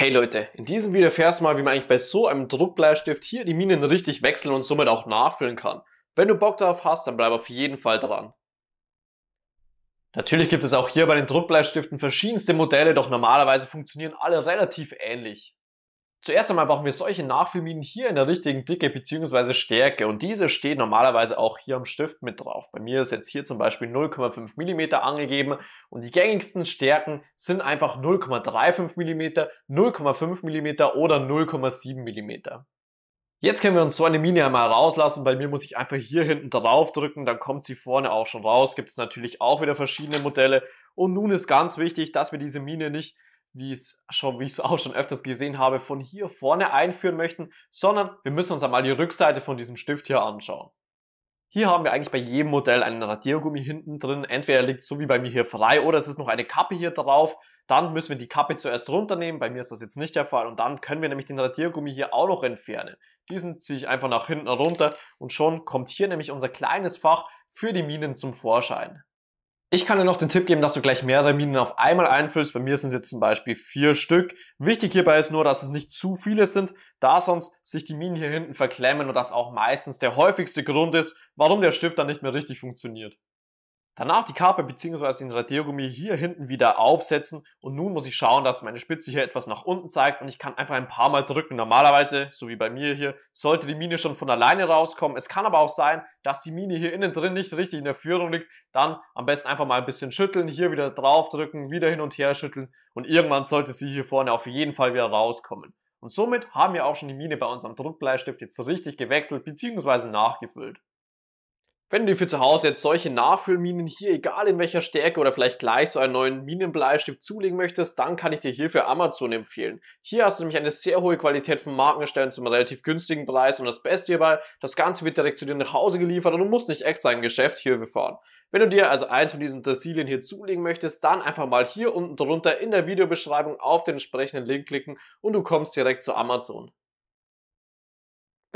Hey Leute, in diesem Video erfährst du mal, wie man eigentlich bei so einem Druckbleistift hier die Minen richtig wechseln und somit auch nachfüllen kann. Wenn du Bock darauf hast, dann bleib auf jeden Fall dran. Natürlich gibt es auch hier bei den Druckbleistiften verschiedenste Modelle, doch normalerweise funktionieren alle relativ ähnlich. Zuerst einmal brauchen wir solche Nachfilminen hier in der richtigen Dicke bzw. Stärke und diese steht normalerweise auch hier am Stift mit drauf. Bei mir ist jetzt hier zum Beispiel 0,5 mm angegeben und die gängigsten Stärken sind einfach 0,35 mm, 0,5 mm oder 0,7 mm. Jetzt können wir uns so eine Mine einmal rauslassen. Bei mir muss ich einfach hier hinten drauf drücken, dann kommt sie vorne auch schon raus. Gibt es natürlich auch wieder verschiedene Modelle. Und nun ist ganz wichtig, dass wir diese Mine nicht wie es schon, wie ich es auch schon öfters gesehen habe, von hier vorne einführen möchten, sondern wir müssen uns einmal die Rückseite von diesem Stift hier anschauen. Hier haben wir eigentlich bei jedem Modell einen Radiergummi hinten drin. Entweder liegt so wie bei mir hier frei oder es ist noch eine Kappe hier drauf. Dann müssen wir die Kappe zuerst runternehmen. Bei mir ist das jetzt nicht der Fall. Und dann können wir nämlich den Radiergummi hier auch noch entfernen. Diesen ziehe ich einfach nach hinten runter und schon kommt hier nämlich unser kleines Fach für die Minen zum Vorschein. Ich kann dir noch den Tipp geben, dass du gleich mehrere Minen auf einmal einfüllst. Bei mir sind es jetzt zum Beispiel vier Stück. Wichtig hierbei ist nur, dass es nicht zu viele sind, da sonst sich die Minen hier hinten verklemmen und das auch meistens der häufigste Grund ist, warum der Stift dann nicht mehr richtig funktioniert. Danach die Kappe bzw. den Radiergummi hier hinten wieder aufsetzen und nun muss ich schauen, dass meine Spitze hier etwas nach unten zeigt und ich kann einfach ein paar Mal drücken. Normalerweise, so wie bei mir hier, sollte die Mine schon von alleine rauskommen. Es kann aber auch sein, dass die Mine hier innen drin nicht richtig in der Führung liegt. Dann am besten einfach mal ein bisschen schütteln, hier wieder draufdrücken, wieder hin und her schütteln und irgendwann sollte sie hier vorne auf jeden Fall wieder rauskommen. Und somit haben wir auch schon die Mine bei unserem Druckbleistift jetzt richtig gewechselt bzw. nachgefüllt. Wenn du dir für zu Hause jetzt solche Nachfüllminen hier, egal in welcher Stärke oder vielleicht gleich so einen neuen Minenbleistift zulegen möchtest, dann kann ich dir hierfür Amazon empfehlen. Hier hast du nämlich eine sehr hohe Qualität von Markenstellen zum relativ günstigen Preis und das Beste hierbei, das Ganze wird direkt zu dir nach Hause geliefert und du musst nicht extra ein Geschäft hierfür fahren. Wenn du dir also eins von diesen Utensilien hier zulegen möchtest, dann einfach mal hier unten drunter in der Videobeschreibung auf den entsprechenden Link klicken und du kommst direkt zu Amazon.